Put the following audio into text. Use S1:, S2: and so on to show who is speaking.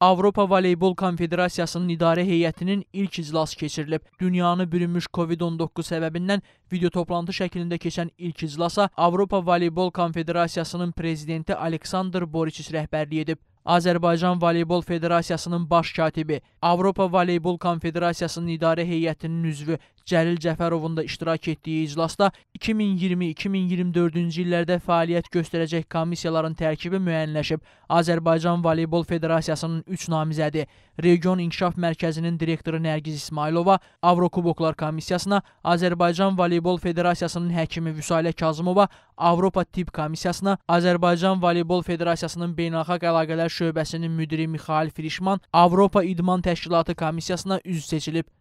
S1: Avropa Voleybol Konfederasiyasının idarə heyətinin ilk iclası keçirilib. Dünyanı bürünmüş COVID-19 səbəbindən video toplantı şəklində keçən ilk iclasa Avropa Voleybol Konfederasiyasının prezidenti Aleksandr Boriçis rəhbərlik edib. Azərbaycan Voleybol Federasiyasının baş katibi, Avropa Voleybol Konfederasiyasının idarə heyətinin üzvü Cəlil Cəfərovun da iştirak etdiyi iclasda 2020-2024-cü illərdə fəaliyyət göstərəcək komissiyaların tərkibi müəyyənləşib. Azərbaycan Voleybol Federasiyasının 3 namizədi Region İnkişaf Mərkəzinin direktoru Nərgiz İsmailova Avrokuboklar Komissiyasına, Azərbaycan Voleybol Federasiyasının həkimi Vüsalə Kazımova Avropa Tibb Komissiyasına, Azərbaycan Voleybol Federasiyasının Beynəlxalq Əlaqələr Şöbəsinin müdiri Mixail Firişman Avropa İdman Təşkilatı Komissiyasına üzv seçilib.